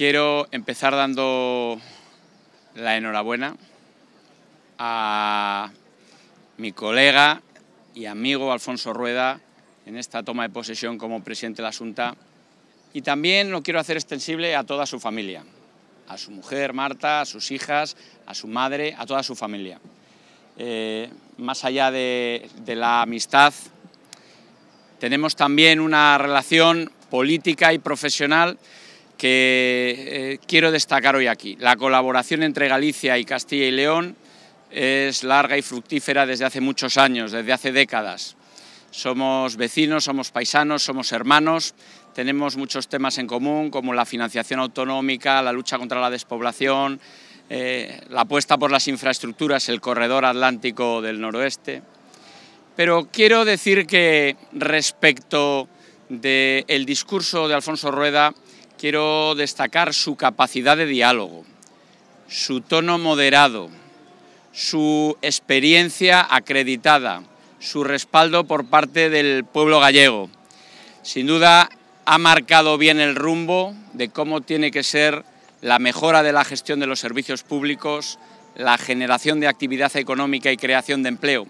Quiero empezar dando la enhorabuena a mi colega y amigo Alfonso Rueda en esta toma de posesión como presidente de la Junta y también lo quiero hacer extensible a toda su familia, a su mujer Marta, a sus hijas, a su madre, a toda su familia. Eh, más allá de la amistad, tenemos también una relación política y profesional que eh, quiero destacar hoy aquí. La colaboración entre Galicia y Castilla y León es larga y fructífera desde hace muchos años, desde hace décadas. Somos vecinos, somos paisanos, somos hermanos, tenemos muchos temas en común como la financiación autonómica, la lucha contra la despoblación, eh, la apuesta por las infraestructuras, el corredor atlántico del noroeste. Pero quiero decir que respecto del discurso de Alfonso Rueda, Quiero destacar su capacidad de diálogo, su tono moderado, su experiencia acreditada, su respaldo por parte del pueblo gallego. Sin duda ha marcado bien el rumbo de cómo tiene que ser la mejora de la gestión de los servicios públicos, la generación de actividad económica y creación de empleo.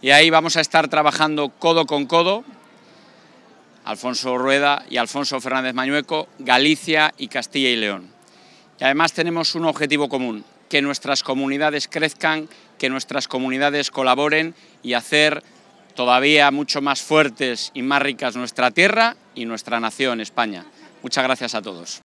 Y ahí vamos a estar trabajando codo con codo Alfonso Rueda y Alfonso Fernández Mañueco, Galicia y Castilla y León. Y además tenemos un objetivo común, que nuestras comunidades crezcan, que nuestras comunidades colaboren y hacer todavía mucho más fuertes y más ricas nuestra tierra y nuestra nación, España. Muchas gracias a todos.